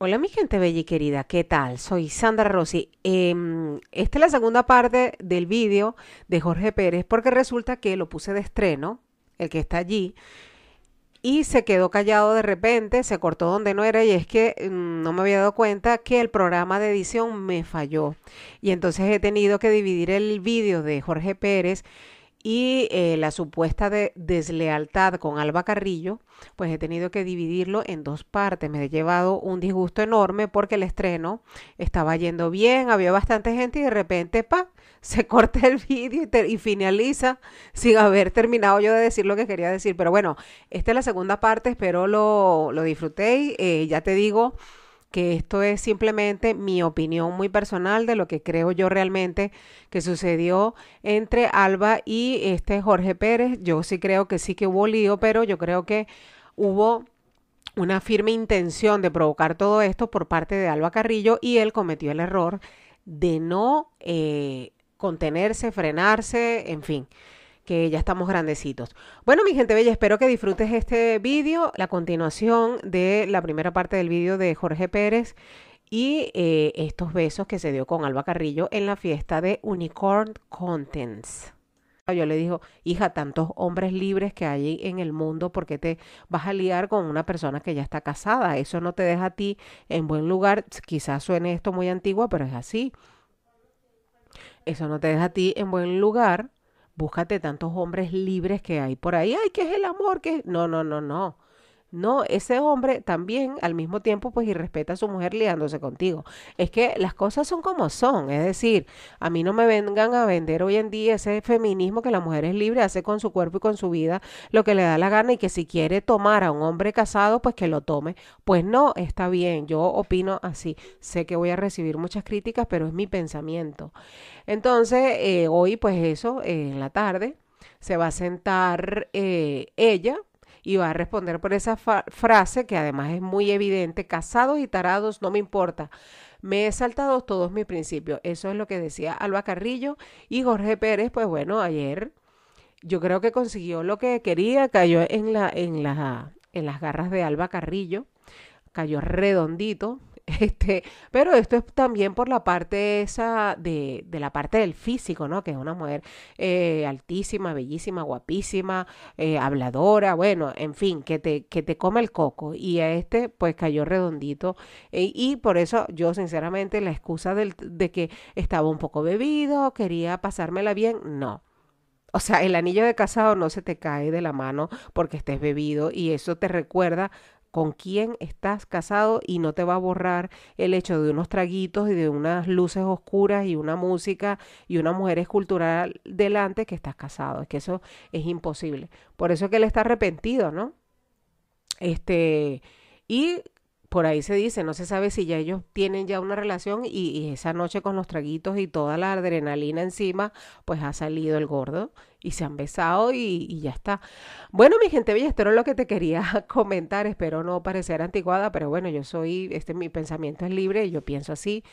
Hola mi gente bella y querida, ¿qué tal? Soy Sandra Rossi. Em, esta es la segunda parte del vídeo de Jorge Pérez porque resulta que lo puse de estreno, el que está allí, y se quedó callado de repente, se cortó donde no era y es que mm, no me había dado cuenta que el programa de edición me falló. Y entonces he tenido que dividir el vídeo de Jorge Pérez y eh, la supuesta deslealtad con Alba Carrillo, pues he tenido que dividirlo en dos partes. Me he llevado un disgusto enorme porque el estreno estaba yendo bien, había bastante gente y de repente, pa, se corta el vídeo y, finaliza sin haber terminado yo de decir lo que quería decir. Pero bueno, esta es la segunda parte, espero lo, lo disfrutéis. Eh, ya te digo, que esto es simplemente mi opinión muy personal de lo que creo yo realmente que sucedió entre Alba y este Jorge Pérez. Yo sí creo que sí que hubo lío, pero yo creo que hubo una firme intención de provocar todo esto por parte de Alba Carrillo y él cometió el error de no eh, contenerse, frenarse, en fin que ya estamos grandecitos. Bueno, mi gente bella, espero que disfrutes este vídeo, la continuación de la primera parte del vídeo de Jorge Pérez y eh, estos besos que se dio con Alba Carrillo en la fiesta de Unicorn Contents. Yo le digo, hija, tantos hombres libres que hay en el mundo, ¿por qué te vas a liar con una persona que ya está casada? Eso no te deja a ti en buen lugar. Quizás suene esto muy antiguo, pero es así. Eso no te deja a ti en buen lugar búscate tantos hombres libres que hay por ahí. Ay, ¿qué es el amor? que No, no, no, no. No, ese hombre también al mismo tiempo pues irrespeta a su mujer liándose contigo. Es que las cosas son como son, es decir, a mí no me vengan a vender hoy en día ese feminismo que la mujer es libre, hace con su cuerpo y con su vida lo que le da la gana y que si quiere tomar a un hombre casado pues que lo tome. Pues no, está bien, yo opino así. Sé que voy a recibir muchas críticas, pero es mi pensamiento. Entonces, eh, hoy pues eso, eh, en la tarde, se va a sentar eh, ella y va a responder por esa frase que además es muy evidente, casados y tarados, no me importa. Me he saltado todos mis principios. Eso es lo que decía Alba Carrillo y Jorge Pérez, pues bueno, ayer yo creo que consiguió lo que quería, cayó en, la, en, la, en las garras de Alba Carrillo, cayó redondito, Este, pero esto es también por la parte esa de, de la parte del físico, ¿no? Que es una mujer eh, altísima, bellísima, guapísima, eh, habladora, bueno, en fin, que te, que te come el coco. Y a este, pues cayó redondito. E, y por eso yo, sinceramente, la excusa del, de que estaba un poco bebido, quería pasármela bien, no. O sea, el anillo de casado no se te cae de la mano porque estés bebido y eso te recuerda con quién estás casado y no te va a borrar el hecho de unos traguitos y de unas luces oscuras y una música y una mujer escultural delante que estás casado. Es que eso es imposible. Por eso es que él está arrepentido, ¿no? Este, y por ahí se dice, no se sabe si ya ellos tienen ya una relación y, esa noche con los traguitos y toda la adrenalina encima, pues ha salido el gordo y se han besado y, y ya está. Bueno, mi gente bella, esto era lo que te quería comentar, espero no parecer anticuada, pero bueno, yo soy, este mi pensamiento es libre, yo pienso así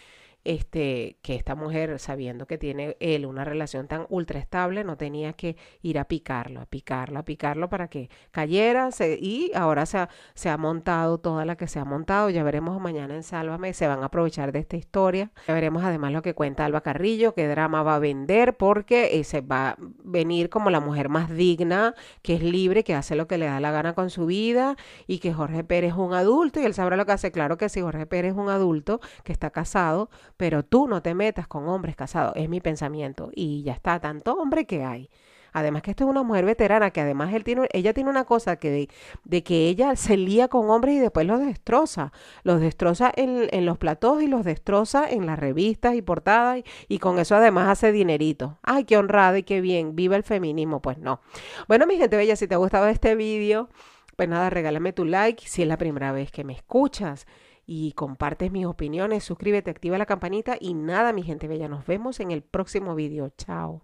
este, que esta mujer, sabiendo que tiene él una relación tan ultra estable, no tenía que ir a picarlo, a picarlo, a picarlo para que cayera y ahora se se ha montado toda la que se ha montado. Ya veremos mañana en Sálvame, se van a aprovechar de esta historia. Ya veremos además lo que cuenta Alba Carrillo, qué drama va a vender porque eh, se va venir como la mujer más digna, que es libre, que hace lo que le da la gana con su vida y que Jorge Pérez es un adulto y él sabrá lo que hace. Claro que si sí, Jorge Pérez es un adulto que está casado, pero tú no te metas con hombres casados, es mi pensamiento y ya está, tanto hombre que hay. Además que esto es una mujer veterana que además él tiene, ella tiene una cosa que de, que ella se lía con hombres y después los destroza. Los destroza en, los platos y los destroza en las revistas y portadas y, con eso además hace dinerito. Ay, qué honrada y qué bien. Viva el feminismo. Pues no. Bueno, mi gente bella, si te ha gustado este video, pues nada, regálame tu like si es la primera vez que me escuchas y compartes mis opiniones, suscríbete, activa la campanita y nada, mi gente bella, nos vemos en el próximo video. Chao.